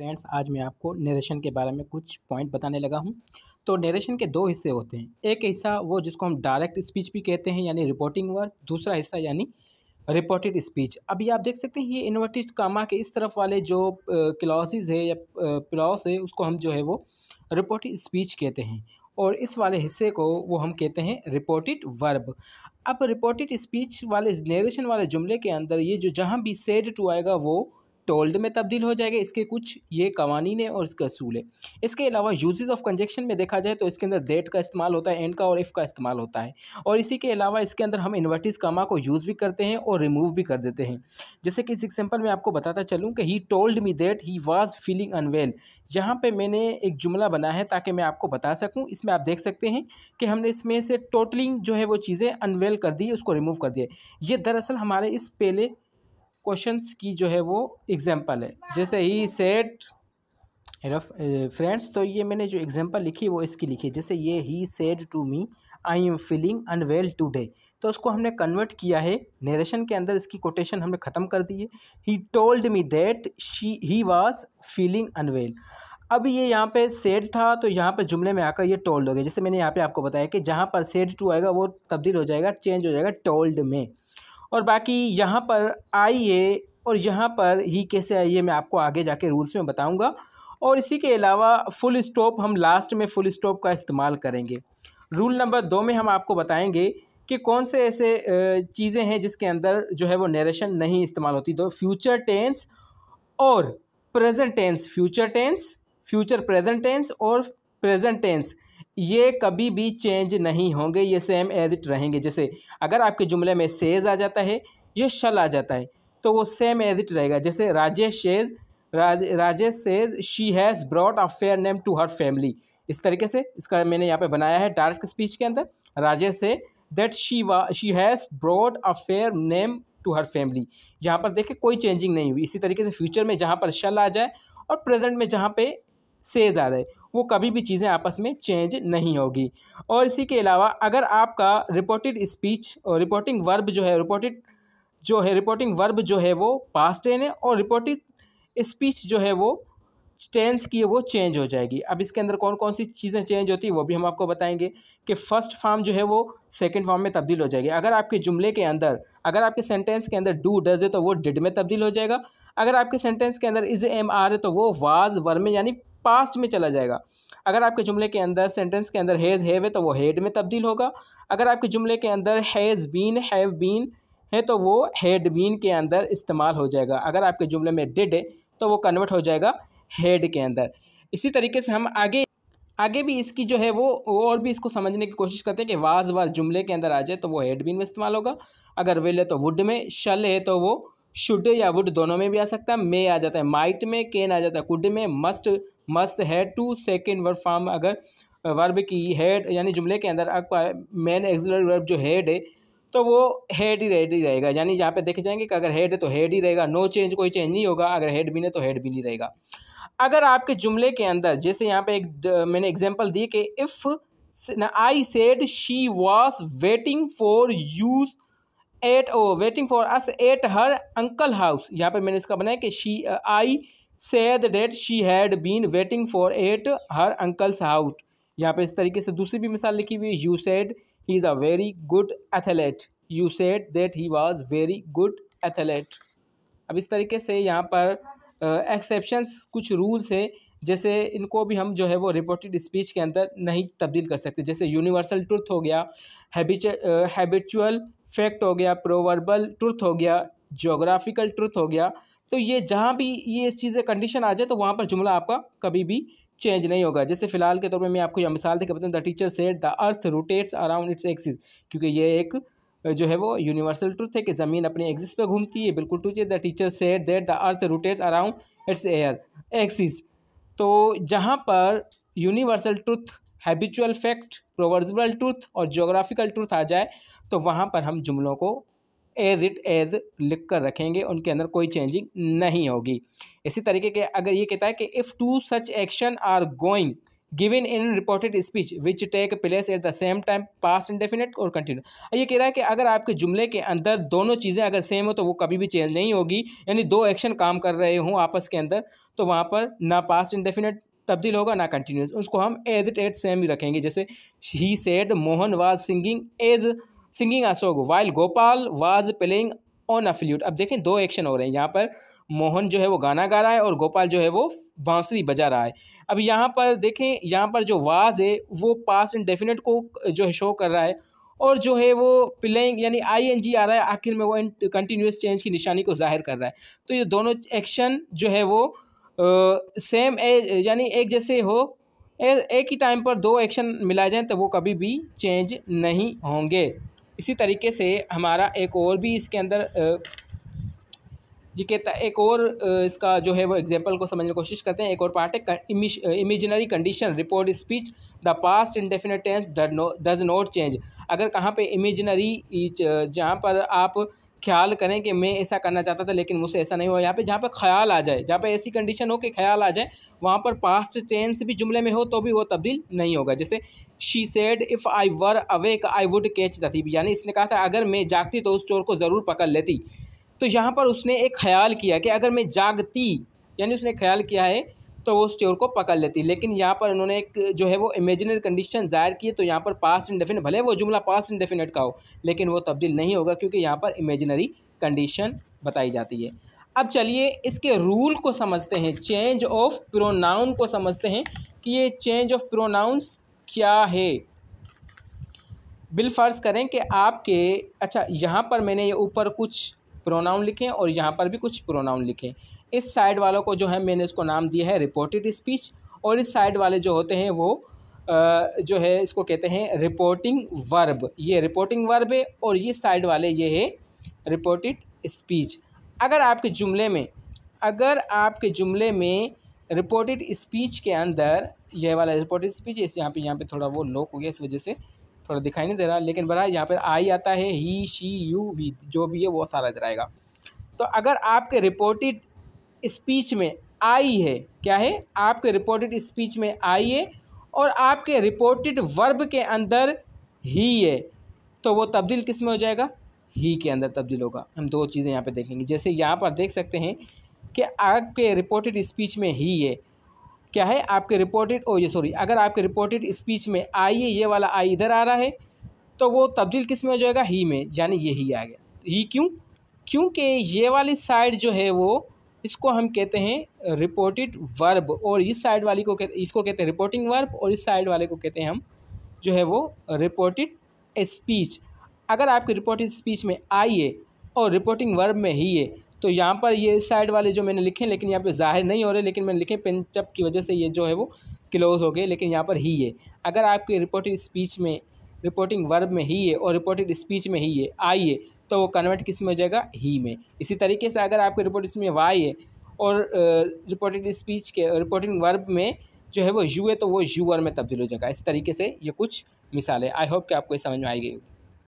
friends आज मैं आपको नरेशन के बारे में कुछ पॉइंट बताने लगा हूँ तो नरेशन के दो हिस्से होते हैं एक हिस्सा वो जिसको हम डायरेक्ट स्पीच भी कहते हैं यानी रिपोर्टिंग वर्क दूसरा हिस्सा यानी रिपोर्टेड स्पीच अभी आप देख सकते हैं ये इन्वर्टेड कामा के इस तरफ वाले जो क्लॉसेज है या प्लॉस है उसको हम जो है वो रिपोर्टेड स्पीच कहते हैं और इस वाले हिस्से को वो हम कहते हैं रिपोर्टेड वर्ब अब रिपोर्टेड स्पीच वाले नरेशन वाले जुमले के अंदर ये जो जहाँ भी सेड टू आएगा वो टोल्ड में तब्दील हो जाएगा इसके कुछ ये कवानी है और इसके असूल है इसके अलावा यूजेज ऑफ कंजेक्शन में देखा जाए तो इसके अंदर देट का इस्तेमाल होता है एंड का और इफ़ का इस्तेमाल होता है और इसी के अलावा इसके अंदर हम इन्वर्टिस कमा को यूज़ भी करते हैं और रिमूव भी कर देते हैं जैसे कि इस एग्जाम्पल में आपको बताता चलूँ कि he told me that he was feeling unwell यहाँ पर मैंने एक जुमला बना है ताकि मैं आपको बता सकूँ इसमें आप देख सकते हैं कि हमने इसमें से टोटलिंग जो है वो चीज़ें अनवेल कर दी उसको रिमूव कर दिया ये दरअसल हमारे इस पहले क्वेश्चंस की जो है वो एग्जांपल है जैसे ही सेट हेलो फ्रेंड्स तो ये मैंने जो एग्जांपल लिखी वो इसकी लिखी जैसे ये he said to me I am feeling unwell today तो उसको हमने कन्वर्ट किया है नरेशन के अंदर इसकी कोटेशन हमने ख़त्म कर दी है he told me that she he was feeling unwell अब ये यहाँ पे सेड था तो यहाँ पे जुमले में आकर ये टोल्ड हो गया जैसे मैंने यहाँ पे आपको बताया कि जहाँ पर सेड टू आएगा वो तब्दील हो जाएगा चेंज हो जाएगा टोल्ड में और बाकी यहाँ पर आइए और यहाँ पर ही कैसे आइए मैं आपको आगे जाके रूल्स में बताऊँगा और इसी के अलावा फुल स्टॉप हम लास्ट में फुल स्टॉप का इस्तेमाल करेंगे रूल नंबर दो में हम आपको बताएंगे कि कौन से ऐसे चीज़ें हैं जिसके अंदर जो है वो नरेशन नहीं इस्तेमाल होती तो फ्यूचर टेंस और present tense future tense future present tense और प्रेजेंट टेंस ये कभी भी चेंज नहीं होंगे ये सेम एज इट रहेंगे जैसे अगर आपके जुमले में सेज आ जाता है ये शल आ जाता है तो वो सेम एज इट रहेगा जैसे Rajesh says Raj Rajesh says she has brought a fair name to her family इस तरीके से इसका मैंने यहाँ पे बनाया है डायरेक्ट स्पीच के अंदर Rajesh says that she was she has brought a fair name to her family यहाँ पर देखें कोई चेंजिंग नहीं हुई इसी तरीके से फ्यूचर में जहाँ पर शल आ जाए और प्रेजेंट में जहाँ पे सेज आ जाए वो कभी भी चीज़ें आपस में चेंज नहीं होगी और इसी के अलावा अगर आपका रिपोर्टेड स्पीच और रिपोर्टिंग वर्ब जो है रिपोर्टेड जो है रिपोर्टिंग वर्ब जो है वो पास्ट टेन है और रिपोर्टेड स्पीच जो है वो टेंस की है वो चेंज हो जाएगी अब इसके अंदर कौन कौन सी चीज़ें चेंज होती है वो भी हम आपको बताएंगे कि फर्स्ट फॉर्म जो है वो सेकंड फॉर्म में तब्दील हो जाएगी अगर आपके जुमले के अंदर अगर आपके सेंटेंस के अंदर डू डज है तो वो डिड में तब्दील हो जाएगा अगर आपके सेंटेंस के अंदर इज एम आर है तो वो वाज वर में यानी पास्ट में चला जाएगा अगर आपके जुमले के अंदर सेंटेंस के अंदर हैज़ हैव है तो वो हेड में तब्दील होगा अगर आपके जुमले के अंदर हैज़ बीन हैव बीन है तो वो हेड बीन के अंदर इस्तेमाल हो जाएगा अगर आपके जुमले में डिड है तो वो कन्वर्ट हो जाएगा हेड के अंदर इसी तरीके से हम आगे आगे भी इसकी जो है वो और भी इसको समझने की कोशिश करते हैं कि वाज वार जुमले के अंदर आ जाए तो वो बीन में इस्तेमाल होगा अगर विल है तो वुड में शल है तो वो शुड या वुड दोनों में भी आ सकता है मे आ जाता है माइट में केन आ जाता है कुड में must must had to second verb form अगर वर्ब की हेड यानी जुमले के अंदर आपका मेन एक्सिलरी वर्ब जो हेड है तो वो हेड ही रेड ही रहेगा यानी यहाँ पे देखे जाएंगे कि अगर हेड है तो हेड ही रहेगा नो चेंज कोई चेंज नहीं होगा अगर हेड भी नहीं तो हेड भी नहीं रहेगा अगर आपके जुमले के अंदर जैसे यहाँ पे एक मैंने एग्जांपल दी कि if I said she was waiting for us at ओ waiting for us at her uncle house यहाँ पर मैंने इसका बनाया कि she I said that she had been waiting for at her uncle's house यहाँ पे इस तरीके से दूसरी भी मिसाल लिखी हुई है you said he is a very good athlete you said that he was very good athlete अब इस तरीके से यहाँ पर एक्सेप्शंस uh, कुछ रूल्स हैं जैसे इनको भी हम जो है वो रिपोर्टेड स्पीच के अंदर नहीं तब्दील कर सकते जैसे यूनिवर्सल ट्रुथ हो गया हैबिचुअल फैक्ट हो गया प्रोवर्बल ट्रुथ हो गया जोग्राफिकल ट्रुथ हो गया तो ये जहाँ भी ये इस चीज़ कंडीशन आ जाए तो वहाँ पर जुमला आपका कभी भी चेंज नहीं होगा जैसे फिलहाल के तौर पर मैं आपको यह मिसाल देखकर बताऊँ the teacher said the earth rotates around its axis क्योंकि ये एक जो है वो यूनिवर्सल ट्रुथ है कि ज़मीन अपने एक्सिस पे घूमती है बिल्कुल to the teacher said that the earth rotates around its air axis तो जहाँ पर universal truth habitual fact proverbial truth और जोग्राफिकल ट्रुथ आ जाए तो वहाँ पर हम जुमलों को एज इट एज लिख कर रखेंगे उनके अंदर कोई चेंजिंग नहीं होगी इसी तरीके के अगर ये कहता है कि if two such actions are going given in reported speech which take place at the same time past indefinite और कंटिन्यू ये कह रहा है कि अगर आपके जुमले के अंदर दोनों चीज़ें अगर सेम हो तो वो कभी भी चेंज नहीं होगी यानी दो एक्शन काम कर रहे हों आपस के अंदर तो वहाँ पर ना पास्ट इंडेफिनेट तब्दील होगा ना कंटिन्यूस उसको हम एज इट एट सेम ही रखेंगे जैसे he said Mohan was singing as singing Ashok while Gopal was playing on a flute अब देखें दो एक्शन हो रहे हैं यहाँ पर मोहन जो है वो गाना गा रहा है और गोपाल जो है वो बांसुरी बजा रहा है अब यहाँ पर देखें यहाँ पर जो वाज है वो पास इंडेफिनेट को जो है शो कर रहा है और जो है वो प्लेइंग यानी आई एन जी आ रहा है आखिर में वो कंटिन्यूस चेंज की निशानी को जाहिर कर रहा है तो ये दोनों एक्शन जो है वो सेम ए यानी एक जैसे हो ए, एक ही टाइम पर दो एक्शन मिलाए जाएँ तो वो कभी भी चेंज नहीं होंगे इसी तरीके से हमारा एक और भी इसके अंदर जी के एक और इसका जो है वो एग्जांपल को समझने की कोशिश करते हैं एक और पार्ट है imaginary condition report speech the past indefinite tense does not change अगर कहाँ पे इमेजिनरी जहाँ पर आप ख्याल करें कि मैं ऐसा करना चाहता था लेकिन मुझसे ऐसा नहीं हुआ यहाँ पे जहाँ पे ख्याल आ जाए जहाँ पे ऐसी कंडीशन हो कि ख्याल आ जाए वहाँ पर पास्ट टेंस भी जुमले में हो तो भी वो तब्दील नहीं होगा जैसे she said if I were awake I would catch the थी यानी इसने कहा था अगर मैं जागती तो उस चोर को ज़रूर पकड़ लेती तो यहाँ पर उसने एक ख्याल किया कि अगर मैं जागती यानी उसने ख्याल किया है तो वो उस चोर को पकड़ लेती लेकिन यहाँ पर उन्होंने एक जो है वो इमेजिनरी कंडीशन जाहिर की है तो यहाँ पर पास इंडेफिनेट भले वो जुमला पास इंडेफिनेट का हो लेकिन वो तब्दील नहीं होगा क्योंकि यहाँ पर इमेजिनरी कंडीशन बताई जाती है अब चलिए इसके रूल को समझते हैं चेंज ऑफ प्रोनाउन को समझते हैं कि ये चेंज ऑफ प्रोनाउंस क्या है बिलफर्ज़ करें कि आपके अच्छा यहाँ पर मैंने ये ऊपर कुछ प्रोनाउन लिखें और यहाँ पर भी कुछ प्रोनाउन लिखें इस साइड वालों को जो है मैंने इसको नाम दिया है रिपोर्टेड स्पीच और इस साइड वाले जो होते हैं वो जो है इसको कहते हैं रिपोर्टिंग वर्ब ये रिपोर्टिंग वर्ब है और ये साइड वाले ये है रिपोर्टेड स्पीच अगर आपके जुमले में अगर आपके जुमले में रिपोर्टेड स्पीच के अंदर यह वाला रिपोर्टेड स्पीच इस यहाँ पे यहाँ पे थोड़ा वो लोक हो गया इस वजह से थोड़ा दिखाई नहीं दे रहा लेकिन बड़ा यहाँ पर आई आता है ही शी यू वी जो भी है वो सारा इधर आएगा तो अगर आपके रिपोर्टेड स्पीच में आई है क्या है आपके रिपोर्टेड स्पीच में आई है और आपके रिपोर्टेड वर्ब के अंदर ही है तो वो तब्दील किस में हो जाएगा ही के अंदर तब्दील होगा हम दो चीज़ें यहाँ पर देखेंगे जैसे यहाँ पर देख सकते हैं कि आपके रिपोर्टेड स्पीच में ही है क्या है आपके रिपोर्टेड ओ ये सॉरी अगर आपके रिपोर्टेड स्पीच में आई है ये वाला आई इधर आ रहा है तो वो तब्दील किस में हो जाएगा ही में यानी ये ही आ गया ही क्यों क्योंकि ये वाली साइड जो है वो इसको हम कहते हैं रिपोर्टेड वर्ब और इस साइड वाली को कहते इसको कहते हैं रिपोर्टिंग वर्ब और इस साइड वाले को कहते हैं हम जो है वो रिपोर्टेड स्पीच अगर आपके रिपोर्टेड स्पीच में आई है और रिपोर्टिंग वर्ब में ही है तो यहाँ पर ये इस साइड वाले जो मैंने लिखे लेकिन यहाँ पे जाहिर नहीं हो रहे लेकिन मैंने लिखे पेंचअप की वजह से ये जो है वो क्लोज हो गए लेकिन यहाँ पर ही है अगर आपके रिपोर्टेड स्पीच में रिपोर्टिंग वर्ब में ही है और रिपोर्टेड स्पीच में ही है आई है तो वो कन्वर्ट किस में हो जाएगा ही में इसी तरीके से अगर आपके रिपोर्ट इसमें वाई है और रिपोर्टेड स्पीच के रिपोर्टिंग वर्ब में जो है वो यू है तो वो यूअर में तब्दील हो जाएगा इस तरीके से ये कुछ मिसाल है आई होप कि आपको ये समझ में आई गई